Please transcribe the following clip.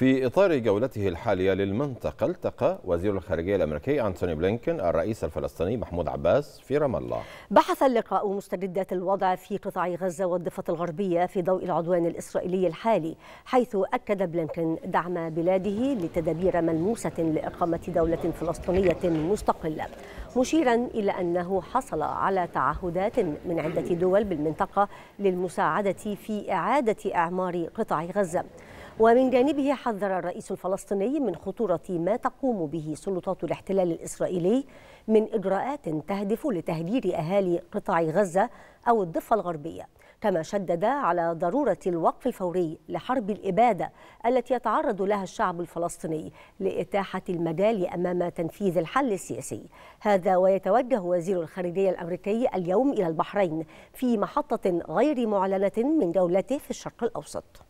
في إطار جولته الحالية للمنطقة التقى وزير الخارجية الأمريكي أنتوني بلينكن الرئيس الفلسطيني محمود عباس في رام الله بحث اللقاء مستجدات الوضع في قطاع غزة والضفة الغربية في ضوء العدوان الإسرائيلي الحالي حيث أكد بلينكن دعم بلاده لتدابير ملموسة لإقامة دولة فلسطينية مستقلة مشيرا إلى أنه حصل على تعهدات من عدة دول بالمنطقة للمساعدة في إعادة إعمار قطاع غزة ومن جانبه حذر الرئيس الفلسطيني من خطورة ما تقوم به سلطات الاحتلال الإسرائيلي من إجراءات تهدف لتهجير أهالي قطاع غزة أو الضفة الغربية كما شدد على ضرورة الوقف الفوري لحرب الإبادة التي يتعرض لها الشعب الفلسطيني لإتاحة المجال أمام تنفيذ الحل السياسي هذا ويتوجه وزير الخارجية الأمريكي اليوم إلى البحرين في محطة غير معلنة من جولته في الشرق الأوسط